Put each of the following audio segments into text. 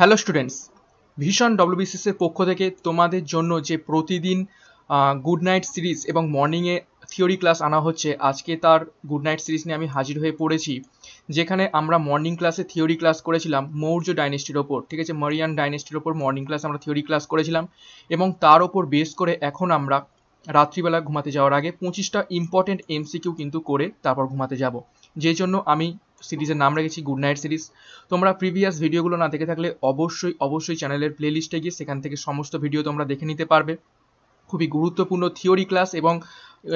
Hello students ভীষণ ডব্লিউবিসিসের পক্ষ থেকে তোমাদের জন্য যে প্রতিদিন গুড নাইট সিরিজ এবং মর্নিংয়ে থিওরি ক্লাস আনা হচ্ছে আজকে তার গুড নাইট সিরিজ নিয়ে আমি হাজির হয়ে পড়েছি যেখানে আমরা মর্নিং ক্লাসে থিওরি ক্লাস করেছিলাম মৌর্য ডাইনেস্টির ওপর ঠিক আছে মরিয়ান ডাইনেস্টির ওপর মর্নিং ক্লাস আমরা থিওরি ক্লাস করেছিলাম এবং তার ওপর বেস করে এখন আমরা রাত্রিবেলা ঘুমাতে যাওয়ার আগে পঁচিশটা ইম্পর্টেন্ট এমসিকিউ কিন্তু করে তারপর ঘুমাতে যাব যে জন্য আমি সিরিজের নাম রেখেছি গুড নাইট সিরিজ তোমরা প্রিভিয়াস ভিডিওগুলো না দেখে থাকলে অবশ্যই অবশ্যই চ্যানেলের প্লেলিস্টে গিয়ে সেখান থেকে সমস্ত ভিডিও তোমরা দেখে নিতে পারবে খুবই গুরুত্বপূর্ণ থিওরি ক্লাস এবং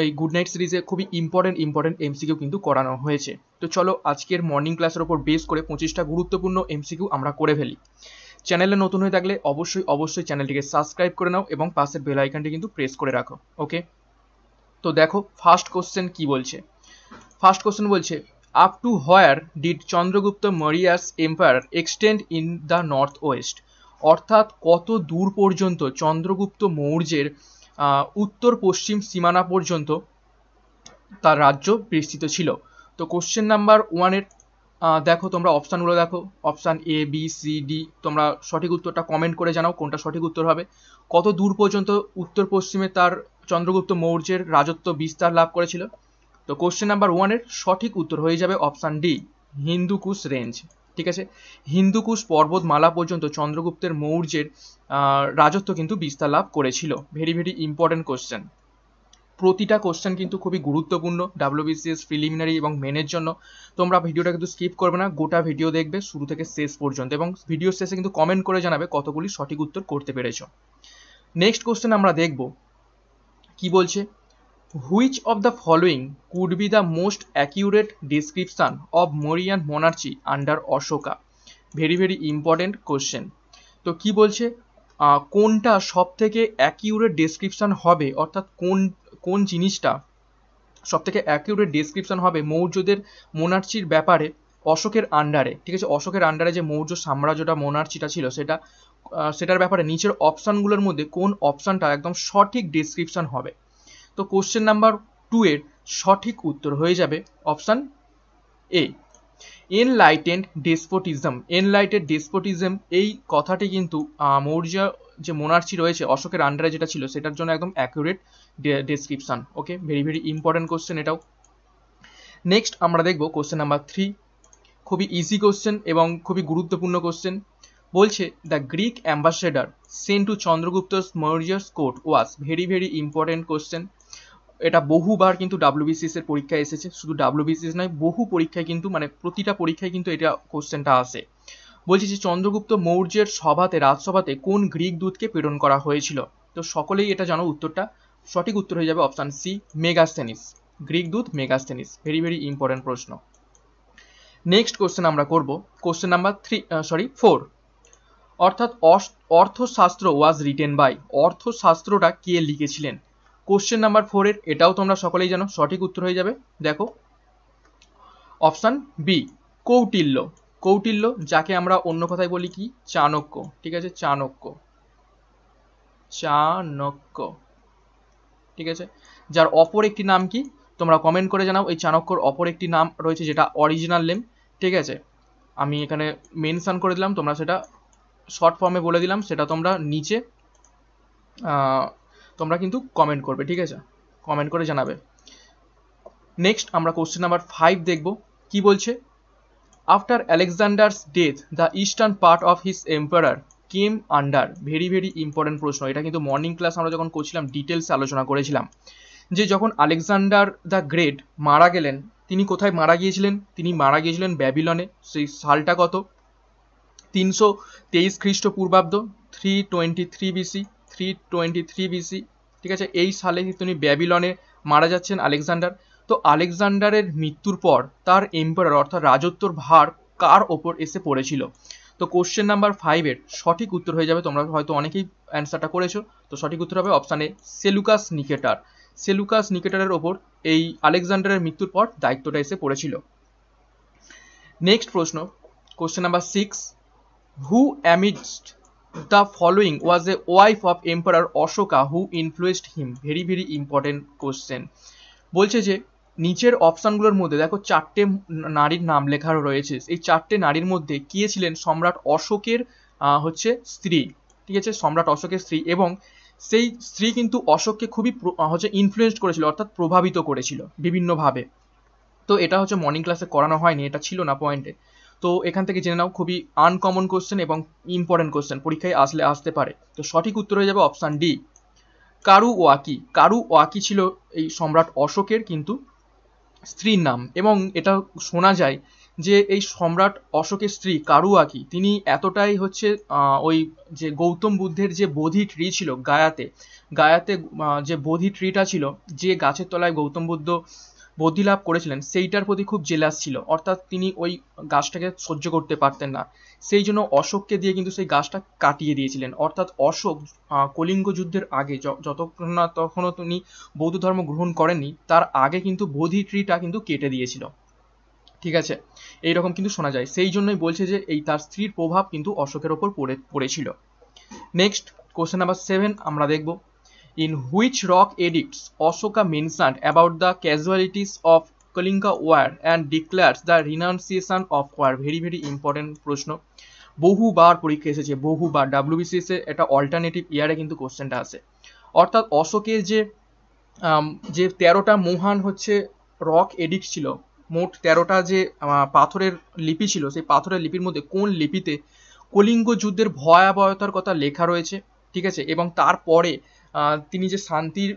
এই গুড নাইট সিরিজে খুবই ইম্পর্টেন্ট ইম্পর্টেন্ট এমসিকিউ কিন্তু করানো হয়েছে তো চলো আজকের মর্নিং ক্লাসের ওপর বেস করে পঁচিশটা গুরুত্বপূর্ণ এমসিকিউ আমরা করে ফেলি চ্যানেলে নতুন হয়ে থাকলে অবশ্যই অবশ্যই চ্যানেলটিকে সাবস্ক্রাইব করে নাও এবং পাশের বেল আইকনটি কিন্তু প্রেস করে রাখো ওকে তো দেখো ফার্স্ট কোশ্চেন কি বলছে ফার্স্ট কোশ্চেন বলছে up to where did Chandragupta Maurya's empire extend in the north west অর্থাৎ কত দূর পর্যন্ত চন্দ্রগুপ্ত মৌর্যের উত্তর পশ্চিম সীমানা পর্যন্ত তার রাজ্য বিস্তৃত ছিল তো কোশ্চেন নাম্বার ওয়ানের দেখো তোমরা অপশানগুলো দেখো option A B C D তোমরা সঠিক উত্তরটা কমেন্ট করে জানাও কোনটা সঠিক উত্তর হবে কত দূর পর্যন্ত উত্তর পশ্চিমে তার চন্দ্রগুপ্ত মৌর্যের রাজত্ব বিস্তার লাভ করেছিল তো কোশ্চেন নাম্বার ওয়ানের সঠিক উত্তর হয়ে যাবে অপশান ডি হিন্দুকুশ রেঞ্জ ঠিক আছে হিন্দুকুশ পর্বতমালা পর্যন্ত চন্দ্রগুপ্তের মৌর্যের রাজত্ব কিন্তু বিস্তার লাভ করেছিল ভেরি ভেরি ইম্পর্টেন্ট কোশ্চেন প্রতিটা কোশ্চেন কিন্তু খুবই গুরুত্বপূর্ণ ডাব্লিউবিসিএস প্রিলিমিনারি এবং মেনের জন্য তোমরা ভিডিওটা কিন্তু স্কিপ করবে না গোটা ভিডিও দেখবে শুরু থেকে শেষ পর্যন্ত এবং ভিডিও শেষে কিন্তু কমেন্ট করে জানাবে কতগুলি সঠিক উত্তর করতে পেরেছ নেক্সট কোশ্চেন আমরা দেখব কি বলছে which of the following could be the most accurate description of Mauryan monarchy under Ashoka very very important question তো কি বলছে কোনটা সব থেকে অ্যাকিউরেট ডিসক্রিপশান হবে অর্থাৎ কোন কোন জিনিসটা সব থেকে অ্যাকিউরেট ডিসক্রিপশান হবে মৌর্যদের মোনার্চির ব্যাপারে অশোকের আন্ডারে ঠিক আছে অশোকের আন্ডারে যে মৌর্য সাম্রাজ্যটা মোনার্চিটা ছিল সেটা সেটার ব্যাপারে নিচের অপশানগুলোর মধ্যে কোন অপশানটা একদম সঠিক ডিসক্রিপশান হবে তো কোশ্চেন নাম্বার টু এর সঠিক উত্তর হয়ে যাবে option A enlightened despotism enlightened despotism এই কথাটি কিন্তু মৌর্য যে মোনার্চি রয়েছে অশোকের আন্ডারে যেটা ছিল সেটার জন্য একদম accurate description okay very very important question এটাও নেক্সট আমরা দেখব কোশ্চেন নাম্বার থ্রি খুবই ইজি কোশ্চেন এবং খুবই গুরুত্বপূর্ণ কোশ্চেন বলছে the Greek ambassador sent to Chandragupta Maurya court was very very important question এটা বহুবার কিন্তু ডাব্লিউবিসিএস এর পরীক্ষায় এসেছে শুধু ডাব্লিউবিসিএস নয় বহু পরীক্ষায় কিন্তু মানে প্রতিটা পরীক্ষায় কিন্তু এটা কোশ্চেনটা আসে বলছি যে চন্দ্রগুপ্ত মৌর্যের সভাতে রাজসভাতে কোন গ্রিক দূতকে প্রেরণ করা হয়েছিল তো সকলেই এটা জানো উত্তরটা সঠিক উত্তর হয়ে যাবে অপশান সি মেগাস্থেনিস গ্রিক দূত মেগাস্থেনিস ভেরি ভেরি ইম্পর্টেন্ট প্রশ্ন নেক্সট কোশ্চেন আমরা করব question number three sorry four অর্থাৎ অর্থশাস্ত্র ওয়াজ রিটেন বাই অর্থশাস্ত্রটা কে লিখেছিলেন কোশ্চেন নাম্বার ফোরের এটাও তোমরা সকলেই জানো সঠিক উত্তর হয়ে যাবে দেখো অপশান বি কৌটিল্য কৌটিল্য যাকে আমরা অন্য কথায় বলি কি চাণক্য ঠিক আছে চাণক্য চাণক্য ঠিক আছে যার অপর একটি নাম কি তোমরা কমেন্ট করে জানাও এই চাণক্যর অপর একটি নাম রয়েছে যেটা অরিজিনাল নেম ঠিক আছে আমি এখানে মেনশান করে দিলাম তোমরা সেটা শর্ট ফর্মে বলে দিলাম সেটা তোমরা নিচে তোমরা কিন্তু কমেন্ট করবে ঠিক আছে কমেন্ট করে জানাবে নেক্সট আমরা কোশ্চেন নাম্বার ফাইভ দেখব কি বলছে after Alexander's death the eastern part of his empire came under very very important প্রশ্ন এটা কিন্তু মর্নিং ক্লাস আমরা যখন করছিলাম ডিটেলস আলোচনা করেছিলাম যে যখন আলেকজান্ডার দ্য গ্রেট মারা গেলেন তিনি কোথায় মারা গিয়েছিলেন তিনি মারা গিয়েছিলেন ব্যাবিলনে সেই সালটা কত তিনশো তেইশ খ্রিস্টপূর্বাব্দ three twenty three BC three twenty three BC ঠিক আছে এই সালে তিনি ব্যাবিলনে মারা যাচ্ছেন আলেকজান্ডার তো আলেকজান্ডারের মৃত্যুর পর তার এম্পায়ার অর্থাৎ রাজত্বর ভার কার ওপর এসে পড়েছিল তো কোশ্চেন নাম্বার ফাইভের সঠিক উত্তর হয়ে যাবে তোমরা হয়তো অনেকেই অ্যান্সারটা করেছো তো সঠিক উত্তর হবে অপশানে সেলুকাস নিকেটার সেলুকাস নিকেটারের ওপর এই আলেকজান্ডারের মৃত্যুর পর দায়িত্বটা এসে পড়েছিল নেক্সট প্রশ্ন question number six who amidst the following was a wife of emperor Ashoka who influenced him very very important question বলছে যে নিচের অপশানগুলোর মধ্যে দেখো চারটে নারীর নাম লেখা রয়েছে এই চারটে নারীর মধ্যে কে ছিলেন সম্রাট অশোকের হচ্ছে স্ত্রী ঠিক আছে সম্রাট অশোকের স্ত্রী এবং সেই স্ত্রী কিন্তু অশোককে খুবই হচ্ছে ইনফ্লুয়েসড করেছিল অর্থাৎ প্রভাবিত করেছিল বিভিন্নভাবে তো এটা হচ্ছে মর্নিং ক্লাসে করানো হয়নি এটা ছিল না পয়েন্টে তো এখান থেকে জেনে নাও খুবই আনকমন কোশ্চেন এবং ইম্পর্টেন্ট কোশ্চেন পরীক্ষায় আসলে আসতে পারে তো সঠিক উত্তর হয়ে যাবে অপশান ডি কারু ওয়াকি কারু ওয়াকি ছিল এই সম্রাট অশোকের কিন্তু স্ত্রীর নাম এবং এটা শোনা যায় যে এই সম্রাট অশোকের স্ত্রী কারুয়াকি তিনি এতটাই হচ্ছে ওই যে গৌতম বুদ্ধের যে বোধি ট্রি ছিল গায়াতে গায়াতে যে বোধি ট্রিটা ছিল যে গাছের তলায় গৌতম বুদ্ধ বদি লাভ করেছিলেন সেইটার প্রতি খুব জেলাস ছিল অর্থাৎ তিনি ওই গাছটাকে সহ্য করতে পারতেন না সেই জন্য অশোককে দিয়ে কিন্তু সেই গাছটা কাটিয়ে দিয়েছিলেন অর্থাৎ অশোক কলিঙ্গ যুদ্ধের আগে যতক্ষণ না তখনও তিনি বৌদ্ধ ধর্ম গ্রহণ করেননি তার আগে কিন্তু বোধি ট্রিটা কিন্তু কেটে দিয়েছিল ঠিক আছে এইরকম কিন্তু শোনা যায় সেই জন্যই বলছে যে এই তার স্ত্রীর প্রভাব কিন্তু অশোকের ওপর পড়ে পড়েছিল নেক্সট কোশ্চেন নাম্বার সেভেন আমরা দেখবো in which rock edicts Ashoka mentioned about the casualties of Kalinga war and declares the renunciation of war very very important প্রশ্ন বহুবার পরীক্ষা এসেছে বহুবার ডাব্লিউবিসিএস এর একটা অল্টারনেটিভ ইয়ারে কিন্তু কোশ্চেনটা আছে অর্থাৎ অশোকের যে যে তেরোটা মহান হচ্ছে রক এডিক্ট ছিল মোট তেরোটা যে পাথরের লিপি ছিল সেই পাথরের লিপির মধ্যে কোন লিপিতে কলিঙ্গ যুদ্ধের ভয়াবহতার কথা লেখা রয়েছে ঠিক আছে এবং তারপরে তিনি যে শান্তির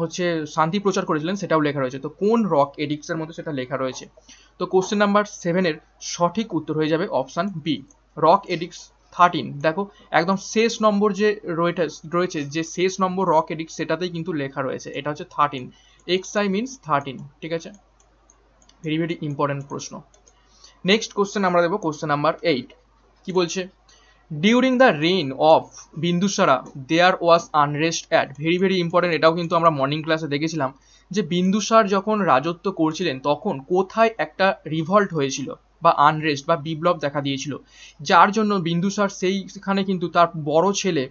হচ্ছে শান্তি প্রচার করেছিলেন সেটাও লেখা রয়েছে তো কোন রক এডিক্সের মধ্যে সেটা লেখা রয়েছে তো কোশ্চেন নাম্বার সেভেনের সঠিক উত্তর হয়ে যাবে option B rock edicts thirteen দেখো একদম শেষ নম্বর যে রয়েছে যে শেষ নম্বর রক এডিক্স সেটাতেই কিন্তু লেখা রয়েছে এটা হচ্ছে thirteen X I means thirteen ঠিক আছে ভেরি ভেরি ইম্পর্টেন্ট প্রশ্ন নেক্সট কোশ্চেন আমরা দেবো কোশ্চেন নাম্বার এইট কি বলছে during the reign of Bindusara there was unrest at very very important এটাও কিন্তু আমরা মর্নিং ক্লাসে দেখেছিলাম যে বিন্দুসার যখন রাজত্ব করছিলেন তখন কোথায় একটা রিভল্ট হয়েছিল বা আনরেস্ট বা বিপ্লব দেখা দিয়েছিল যার জন্য বিন্দুসার সেইখানে কিন্তু তার বড় ছেলে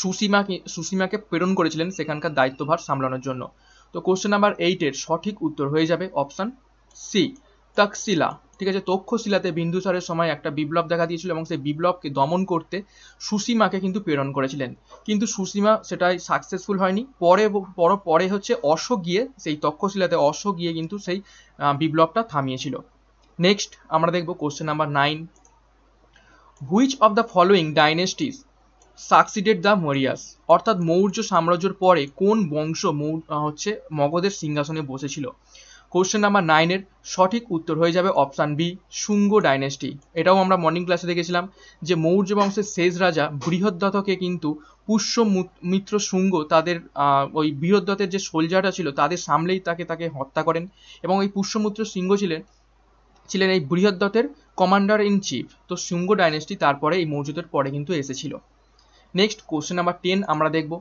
সুসীমাকে সুসীমাকে প্রেরণ করেছিলেন সেখানকার দায়িত্বভার সামলানোর জন্য তো কোশ্চেন নাম্বার এইটের সঠিক উত্তর হয়ে যাবে অপশান সি তাকসিলা ঠিক আছে তক্ষশিলাতে বিন্দুসারের সময় একটা বিপ্লব দেখা দিয়েছিল এবং সেই বিপ্লবকে দমন করতে সুসীমাকে কিন্তু প্রেরণ করেছিলেন কিন্তু সুসীমা সেটাই সাকসেসফুল হয়নি পরে পর পরে হচ্ছে অশোক গিয়ে সেই তক্ষশিলাতে অশোক গিয়ে কিন্তু সেই বিপ্লবটা থামিয়েছিল নেক্সট আমরা দেখব question number nine which of the following dynasties succeeded the Mauryas অর্থাৎ মৌর্য সাম্রাজ্যের পরে কোন বংশ হচ্ছে মগধের সিংহাসনে বসেছিল কোশ্চেন নাম্বার নাইনের সঠিক উত্তর হয়ে যাবে অপশান বি শুঙ্গ ডাইনেস্টি এটাও আমরা মর্নিং ক্লাসে দেখেছিলাম যে মৌর্য বংশের শেষ রাজা বৃহদ্দত্তকে কিন্তু পুষ্য মিত্র শুঙ্গ তাদের ওই বৃহদ্দত্তের যে সোলজারটা ছিল তাদের সামলেই তাকে তাকে হত্যা করেন এবং এই পুষ্যমিত্র সিংহ ছিলেন ছিলেন এই বৃহদ্দত্তের কমান্ডার ইন চিফ তো শুঙ্গ ডাইনেস্টি তারপরে এই মৌর্যদের পরে কিন্তু এসেছিল নেক্সট কোশ্চেন নাম্বার টেন আমরা দেখব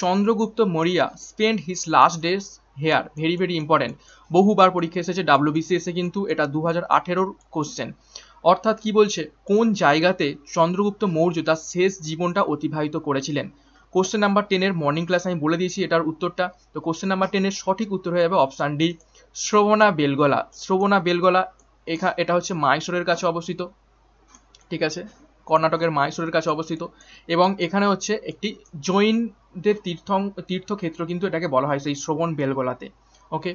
Chandragupta Maurya spend his last days here very very important বহুবার পরীক্ষা এসেছে ডাব্লিউবিসিএসে কিন্তু এটা দু হাজার আঠেরোর কোশ্চেন অর্থাৎ কি বলছে কোন জায়গাতে চন্দ্রগুপ্ত মৌর্য তার শেষ জীবনটা অতিবাহিত করেছিলেন কোশ্চেন নাম্বার টেনের মর্নিং ক্লাস আমি বলে দিয়েছি এটার উত্তরটা তো কোশ্চেন নাম্বার টেনের সঠিক উত্তর হয়ে যাবে option D Shravanabelagola Shravanabelagola এখা এটা হচ্ছে মাইসোরের কাছে অবস্থিত ঠিক আছে কর্ণাটকের মাইসোরের কাছে অবস্থিত এবং এখানে হচ্ছে একটি জৈনদের তীর্থং তীর্থক্ষেত্র কিন্তু এটাকে বলা হয় সেই শ্রবণ বেলগোলাতে ওকে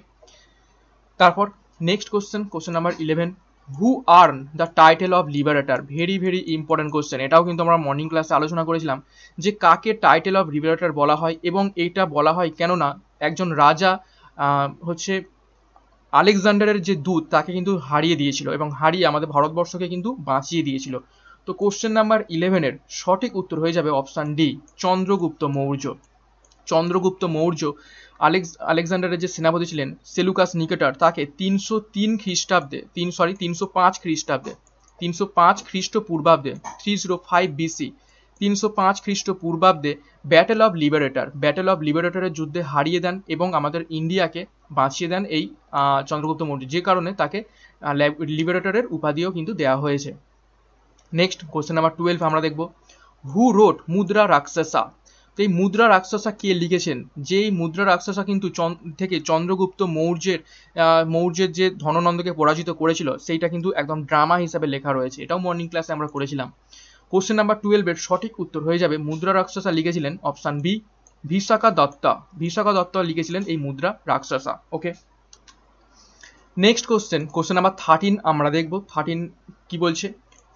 তারপর next question question number eleven who earn the title of liberator very very important question এটাও কিন্তু আমরা মর্নিং ক্লাসে আলোচনা করেছিলাম যে কাকে টাইটেল অফ লিবারেটার বলা হয় এবং এইটা বলা হয় কেননা একজন রাজা হচ্ছে আলেকজান্ডারের যে দূত তাকে কিন্তু হারিয়ে দিয়েছিল এবং হারিয়ে আমাদের ভারতবর্ষকে কিন্তু বাঁচিয়ে দিয়েছিল তো কোশ্চেন নাম্বার ইলেভেনের সঠিক উত্তর হয়ে যাবে option D Chandragupta Maurya Chandragupta Maurya Alex আলেকজান্ডারের যে সেনাপতি ছিলেন সেলুকাস নিকেটার তাকে তিনশো তিন খ্রিস্টাব্দে তিন সরি তিনশো পাঁচ খ্রিস্টাব্দে তিনশো পাঁচ খ্রিস্টপূর্বাব্দে থ্রি জিরো ফাইভ বিসি তিনশো পাঁচ খ্রিস্টপূর্বাব্দে battle of liberator battle of লিবারেটারের যুদ্ধে হারিয়ে দেন এবং আমাদের ইন্ডিয়াকে বাঁচিয়ে দেন এই চন্দ্রগুপ্ত মৌর্য যে কারণে তাকে লিবারেটারের উপাধিও কিন্তু দেওয়া হয়েছে নেক্সট কোশ্চেন নাম্বার টুয়েলভ আমরা দেখব হু রোট মুদ্রা রাক্ষসা তো এই মুদ্রা রাক্ষসা কে লিখেছেন যে মুদ্রা রাক্ষসা কিন্তু থেকে চন্দ্রগুপ্ত মৌর্যের মৌর্যের যে ধননন্দকে পরাজিত করেছিল সেইটা কিন্তু একদম ড্রামা হিসাবে লেখা রয়েছে এটাও মর্নিং ক্লাসে আমরা করেছিলাম কোশ্চেন নাম্বার টুয়েলভের সঠিক উত্তর হয়ে যাবে মুদ্রা রাক্ষসা লিখেছিলেন option B Vishakhadatta Vishakhadatta লিখেছিলেন এই Mudrarakshasa okay next question question number thirteen আমরা দেখব থার্টিন কি বলছে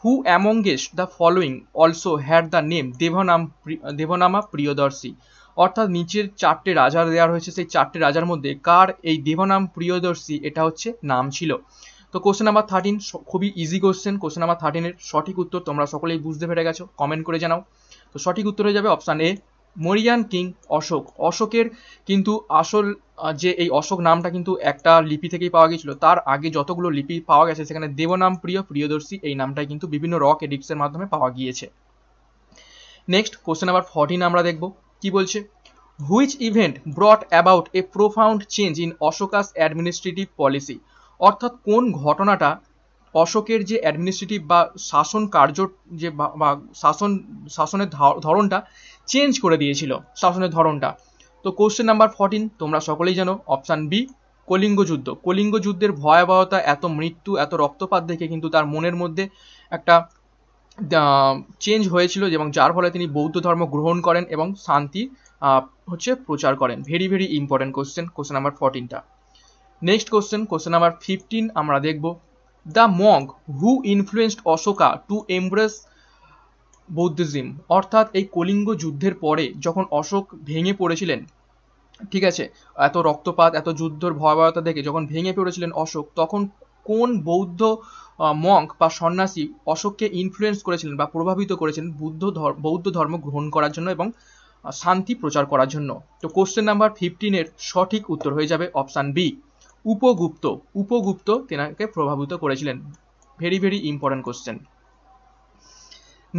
who amongst the following also had the name Devanam Devanama Priyadarshi অর্থাৎ নিচের চারটে রাজা দেওয়া হয়েছে সেই চারটে রাজার মধ্যে কার এই দেবনাম প্রিয়দর্শী এটা হচ্ছে নাম ছিল তো কোশ্চেন নাম্বার থার্টিন খুবই ইজি কোশ্চেন কোশ্চেন নাম্বার থার্টিনের সঠিক উত্তর তোমরা সকলেই বুঝতে পেরে গেছো কমেন্ট করে জানাও তো সঠিক উত্তর হয়ে যাবে option A Mauryan king Ashoka অশোকের কিন্তু আসল যে এই অশোক নামটা কিন্তু একটা লিপি থেকেই পাওয়া গিয়েছিল তার আগে যতগুলো লিপি পাওয়া গেছে সেখানে দেবনাম প্রিয় প্রিয়দর্শী এই নামটাই কিন্তু বিভিন্ন রক এডিক্সের মাধ্যমে পাওয়া গিয়েছে নেক্সট কোশ্চেন নাম্বার ফর্টিন আমরা দেখব কি বলছে which event brought about a profound change in Ashoka's administrative policy অর্থাৎ কোন ঘটনাটা অশোকের যে অ্যাডমিনিস্ট্রেটিভ বা শাসন কার্য যে বা শাসন শাসনের ধরনটা চেঞ্জ করে দিয়েছিল শাসনের ধরনটা তো কোশ্চেন নাম্বার ফর্টিন তোমরা সকলেই জানো অপশান বি কলিঙ্গ যুদ্ধ কলিঙ্গ যুদ্ধের ভয়াবহতা এত মৃত্যু এত রক্তপাত দেখে কিন্তু তার মনের মধ্যে একটা চেঞ্জ হয়েছিল এবং যার ফলে তিনি বৌদ্ধ ধর্ম গ্রহণ করেন এবং শান্তি হচ্ছে প্রচার করেন very very important question question number ফর্টিনটা next question question number fifteen আমরা দেখব the monk who influenced Ashoka to embrace Buddhism অর্থাৎ এই কলিঙ্গ যুদ্ধের পরে যখন অশোক ভেঙে পড়েছিলেন ঠিক আছে এত রক্তপাত এত যুদ্ধর ভয়াবহতা দেখে যখন ভেঙে পড়েছিলেন অশোক তখন কোন বৌদ্ধ মঙ্ক বা সন্ন্যাসী অশোককে ইনফ্লুয়েন্স করেছিলেন বা প্রভাবিত করেছিলেন বুদ্ধ বৌদ্ধ ধর্ম গ্রহণ করার জন্য এবং শান্তি প্রচার করার জন্য তো কোশ্চেন নাম্বার ফিফটিনের সঠিক উত্তর হয়ে যাবে অপশান বি উপগুপ্ত উপগুপ্ত তেনাকে প্রভাবিত করেছিলেন very very important question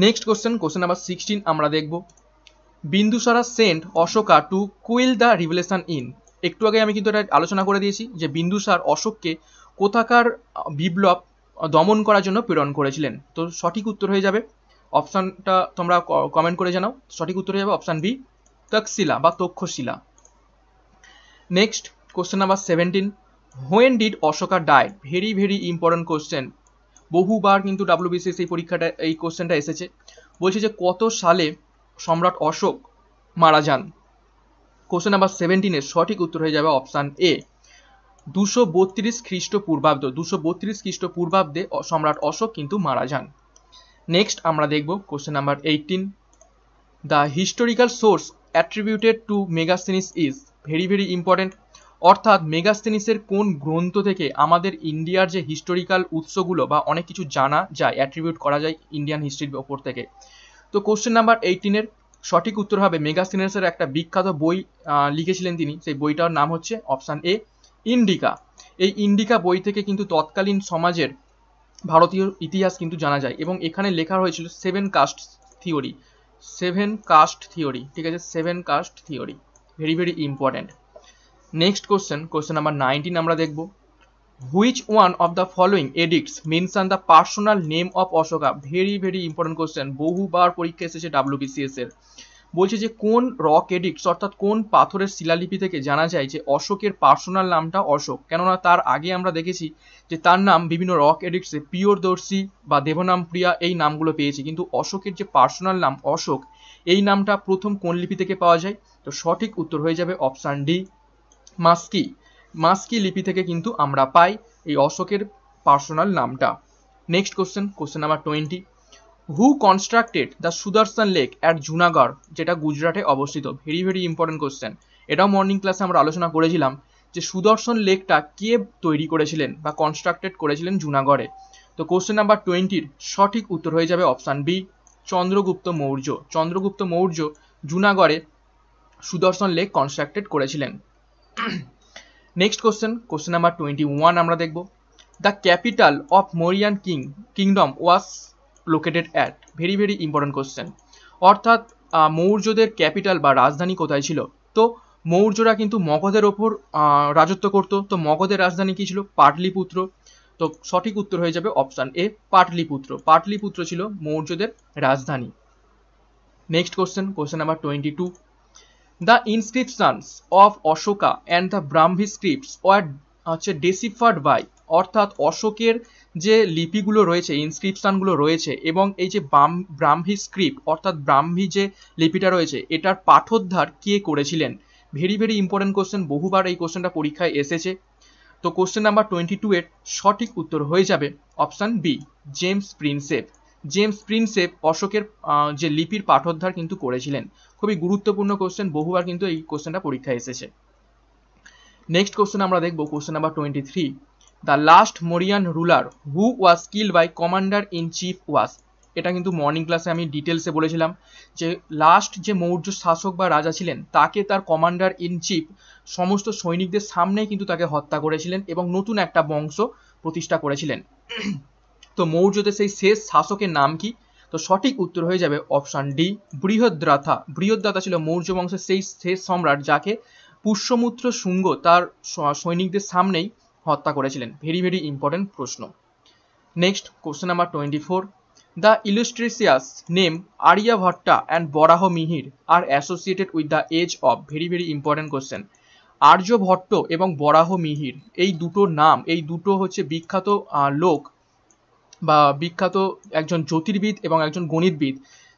next question question number sixteen আমরা দেখব Bindusara sent Ashoka to quell the revelation in একটু আগে আমি কিন্তু এটা আলোচনা করে দিয়েছি যে বিন্দুসার অশোককে কোথাকার বিপ্লব দমন করার জন্য প্রেরণ করেছিলেন তো সঠিক উত্তর হয়ে যাবে অপশানটা তোমরা কমেন্ট করে জানাও সঠিক উত্তর হয়ে যাবে অপশান বি তক্ষশিলা বা Takshashila next question number seventeen when did Ashoka die very very important question বহুবার কিন্তু ডাব্লিউবিসিএস এই e পরীক্ষাটা এই কোশ্চেনটা এসেছে বলছে যে কত সালে সম্রাট অশোক মারা যান কোশ্চেন নাম্বার সেভেন্টিনের সঠিক উত্তর হয়ে যাবে অপশান এ দুশো বত্রিশ খ্রিস্টপূর্বাব্দ দুশো বত্রিশ খ্রিস্টপূর্বাব্দে সম্রাট অশোক কিন্তু মারা যান নেক্সট আমরা দেখব question number eighteen the historical source attributed to Megasthenes is very very important অর্থাৎ মেগাস্থেনিসের কোন গ্রন্থ থেকে আমাদের ইন্ডিয়ার যে হিস্টোরিক্যাল উৎসগুলো বা অনেক কিছু জানা যায় অ্যাট্রিবিউট করা যায় ইন্ডিয়ান হিস্ট্রির ওপর থেকে তো কোশ্চেন নাম্বার এইটিনের সঠিক উত্তর হবে মেগাস্থিনেসের একটা বিখ্যাত বই লিখেছিলেন তিনি সেই বইটার নাম হচ্ছে অপশান এ ইন্ডিকা এই ইন্ডিকা বই থেকে কিন্তু তৎকালীন সমাজের ভারতীয় ইতিহাস কিন্তু জানা যায় এবং এখানে লেখা হয়েছিল seven caste theory seven caste theory ঠিক আছে seven caste theory very very important next question question number nineteen আমরা দেখব which one of the following edicts an the personal name of Ashoka very very important question বহুবার পরীক্ষা এসেছে WBCS এর বলছে যে কোন রক এডিক্টস অর্থাৎ কোন পাথরের শিলালিপি থেকে জানা যায় যে অশোকের পার্সোনাল নামটা অশোক কেননা তার আগে আমরা দেখেছি যে তার নাম বিভিন্ন রক এডিক্টসে দর্শী বা দেবনাম প্রিয়া এই নামগুলো পেয়েছে কিন্তু অশোকের যে পার্সোনাল নাম অশোক এই নামটা প্রথম কোন লিপি থেকে পাওয়া যায় তো সঠিক উত্তর হয়ে যাবে অপশান ডি মাস্কি মাস্কি লিপি থেকে কিন্তু আমরা পাই এই অশোকের পার্সোনাল নামটা next question question number twenty who constructed the Sudarshan lake at Junagadh যেটা গুজরাটে অবস্থিত ভেরি ভেরি ইম্পর্টেন্ট কোশ্চেন এটাও মর্নিং ক্লাসে আমরা আলোচনা করেছিলাম যে সুদর্শন লেকটা কে তৈরি করেছিলেন বা কনস্ট্রাক্টেড করেছিলেন জুনাগড়ে তো কোশ্চেন নাম্বার টোয়েন্টির সঠিক উত্তর হয়ে যাবে অপশান বি চন্দ্রগুপ্ত মৌর্য চন্দ্রগুপ্ত মৌর্য জুনাগড়ে সুদর্শন লেক কনস্ট্রাক্টেড করেছিলেন next question question number twenty one আমরা দেখব the capital of Mauryan king kingdom was located at very very important question অর্থাৎ মৌর্যদের ক্যাপিটাল বা রাজধানী কোথায় ছিল তো মৌর্যরা কিন্তু মগধের ওপর রাজত্ব করত তো মগধের রাজধানী কি ছিল পাটলিপুত্র তো সঠিক উত্তর হয়ে যাবে অপশান এ পাটলিপুত্র পাটলিপুত্র ছিল মৌর্যদের রাজধানী next question question number twenty two the inscriptions of Ashoka and the Brahmi scripts were হচ্ছে ডেসিফার্ড বাই অর্থাৎ অশোকের যে লিপিগুলো রয়েছে ইনস্ক্রিপশানগুলো রয়েছে এবং এই যে ব্রাহ্মি স্ক্রিপ্ট অর্থাৎ ব্রাহ্মি যে লিপিটা রয়েছে এটার পাঠোদ্ধার কে করেছিলেন ভেরি ভেরি ইম্পর্টেন্ট কোশ্চেন বহুবার এই কোশ্চেনটা পরীক্ষায় এসেছে তো কোশ্চেন নাম্বার টোয়েন্টি টু এর সঠিক উত্তর হয়ে যাবে option B James Prinsep James Prinsep অশোকের যে লিপির পাঠোদ্ধার কিন্তু করেছিলেন খুবই গুরুত্বপূর্ণ কোশ্চেন বহুবার কিন্তু এই কোশ্চেনটা পরীক্ষায় এসেছে নেক্সট কোশ্চেন আমরা দেখব question number twenty three the last Mauryan ruler who was kill by commander in chief was এটা কিন্তু মর্নিং ক্লাসে আমি ডিটেলসে বলেছিলাম যে লাস্ট যে মৌর্য শাসক বা রাজা ছিলেন তাকে তার কমান্ডার ইন চিফ সমস্ত সৈনিকদের সামনেই কিন্তু তাকে হত্যা করেছিলেন এবং নতুন একটা বংশ প্রতিষ্ঠা করেছিলেন তো মৌর্যদের সেই শেষ শাসকের নাম কি তো সঠিক উত্তর হয়ে যাবে অপশান ডি বৃহদ্রাথা বৃহদ্রাথা ছিল মৌর্য বংশের সেই শেষ সম্রাট যাকে পুষ্যমূত্র শুঙ্গ তার সৈনিকদের সামনেই হত্যা করেছিলেন ভেরি ভেরি ইম্পর্টেন্ট প্রশ্ন next question number twenty four the illustrious name Aryabhatta and Varaha Mihir are associated with the age of very very important question Aryabhatta এবং বরাহ মিহির এই দুটো নাম এই দুটো হচ্ছে বিখ্যাত লোক বা বিখ্যাত একজন জ্যোতির্বিদ এবং একজন গণিতবিদ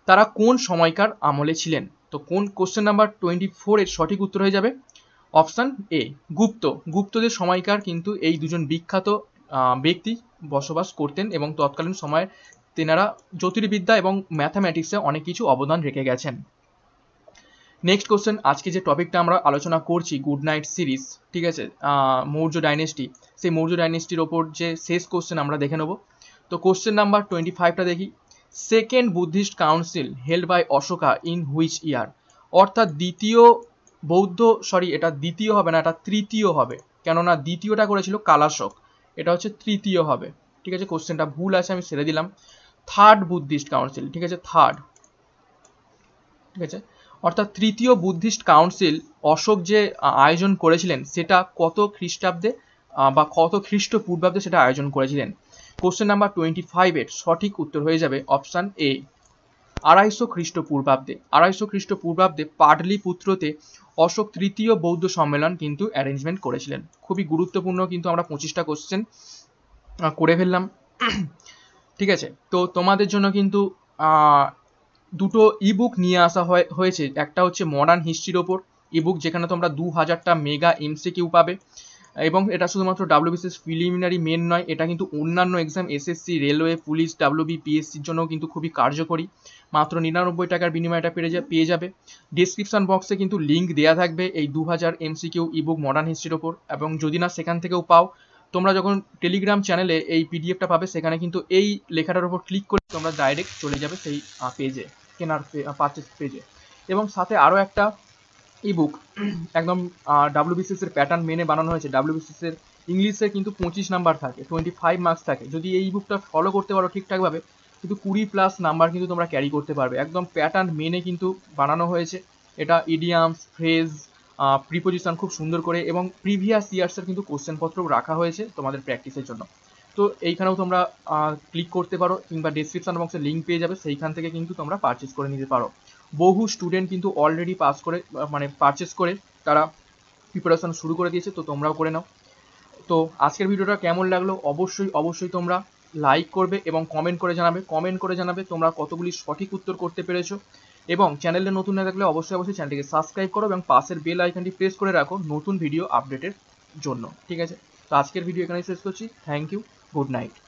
তারা কোন সময়কার আমলে ছিলেন তো কোন কোশ্চেন নাম্বার টোয়েন্টি ফোরের সঠিক উত্তর হয়ে যাবে অপশান এ গুপ্ত গুপ্তদের সময়কার কিন্তু এই দুজন বিখ্যাত ব্যক্তি বসবাস করতেন এবং তৎকালীন সময়ে তেনারা জ্যোতির্বিদ্যা এবং ম্যাথামেটিক্সে অনেক কিছু অবদান রেখে গেছেন নেক্সট কোশ্চেন আজকে যে টপিকটা আমরা আলোচনা করছি গুড নাইট সিরিজ ঠিক আছে মৌর্য ডাইনেস্টি সেই মৌর্য ডাইনেস্টির ওপর যে শেষ কোশ্চেন আমরা দেখে নেবো তো কোশ্চেন নাম্বার টোয়েন্টি ফাইভটা দেখি second Buddhist council held by Ashoka in which year অর্থাৎ দ্বিতীয় বৌদ্ধ সরি এটা দ্বিতীয় হবে না এটা তৃতীয় হবে কেননা দ্বিতীয়টা করেছিল কালাশক এটা হচ্ছে তৃতীয় হবে ঠিক আছে কোশ্চেনটা ভুল আছে আমি সেরে দিলাম থার্ড বুদ্ধিস্ট কাউন্সিল ঠিক আছে থার্ড ঠিক আছে অর্থাৎ তৃতীয় বুদ্ধিস্ট কাউন্সিল অশোক যে আয়োজন করেছিলেন সেটা কত খ্রিস্টাব্দে বা কত খ্রিস্টপূর্বাব্দে সেটা আয়োজন করেছিলেন কোশ্চেন নাম্বার টোয়েন্টি ফাইভের সঠিক উত্তর হয়ে যাবে অপশান এ আড়াইশো খ্রিস্টপূর্বাব্দে আড়াইশো খ্রিস্টপূর্বাব্দে পাটলিপুত্রতে অশোক তৃতীয় বৌদ্ধ সম্মেলন কিন্তু অ্যারেঞ্জমেন্ট করেছিলেন খুবই গুরুত্বপূর্ণ কিন্তু আমরা পঁচিশটা কোশ্চেন করে ফেললাম ঠিক আছে তো তোমাদের জন্য কিন্তু দুটো ইবুক নিয়ে আসা হয় হয়েছে একটা হচ্ছে মডার্ন হিস্ট্রির ওপর ইবুক যেখানে তোমরা দু হাজারটা মেগা এমসিকিউ পাবে এবং এটা শুধুমাত্র ডাব্লিউবিসিএস প্রিলিমিনারি মেন নয় এটা কিন্তু অন্যান্য exam SSC railway police WB পিএসসির জন্যও কিন্তু খুবই কার্যকরী মাত্র নিরানব্বই টাকার বিনিময় এটা পেয়ে পেয়ে যাবে ডিসক্রিপশান বক্সে কিন্তু লিঙ্ক দেওয়া থাকবে এই দু হাজার এমসিকিউ ইবুক মডার্ন হিস্ট্রির ওপর এবং যদি না সেখান থেকেও পাও তোমরা যখন টেলিগ্রাম চ্যানেলে এই পিডিএফটা পাবে সেখানে কিন্তু এই লেখাটার ওপর ক্লিক করে তোমরা ডাইরেক্ট চলে যাবে সেই পেজে কেনার পারচেস পেজে এবং সাথে আরও একটা ইবুক mm-hmm. একদম ডাব্লিউবিসিএস এর প্যাটার্ন মেনে বানানো হয়েছে ডাব্লিউবিসিএস এর ইংলিশে কিন্তু পঁচিশ নাম্বার থাকে টোয়েন্টি ফাইভ মার্কস থাকে যদি এই বুকটা ফলো করতে পারো ঠিকঠাকভাবে কিন্তু কুড়ি প্লাস নাম্বার কিন্তু তোমরা ক্যারি করতে পারবে একদম প্যাটার্ন মেনে কিন্তু বানানো হয়েছে এটা ইডিয়ামস ফ্রেজ প্রিপোজিশন খুব সুন্দর করে এবং প্রিভিয়াস ইয়ার্সের কিন্তু কোশ্চেনপত্র রাখা হয়েছে তোমাদের প্র্যাকটিসের জন্য তো এইখানেও তোমরা ক্লিক করতে পারো কিংবা ডিসক্রিপশন বক্সে লিঙ্ক পেয়ে যাবে সেইখান থেকে কিন্তু তোমরা পারচেস করে নিতে পারো বহু স্টুডেন্ট কিন্তু অলরেডি পাস করে মানে পারচেস করে তারা প্রিপারেশন শুরু করে দিয়েছে তো তোমরাও করে নাও তো আজকের ভিডিওটা কেমন লাগলো অবশ্যই অবশ্যই তোমরা লাইক করবে এবং কমেন্ট করে জানাবে কমেন্ট করে জানাবে তোমরা কতগুলি সঠিক উত্তর করতে পেরেছো এবং চ্যানেলে নতুন না থাকলে অবশ্যই অবশ্যই চ্যানেলটিকে সাবস্ক্রাইব করো এবং পাশের বেল আইকনটি প্রেস করে রাখো নতুন ভিডিও আপডেটের জন্য ঠিক আছে তো আজকের ভিডিও এখানে শেষ করছি থ্যাংক ইউ গুড নাইট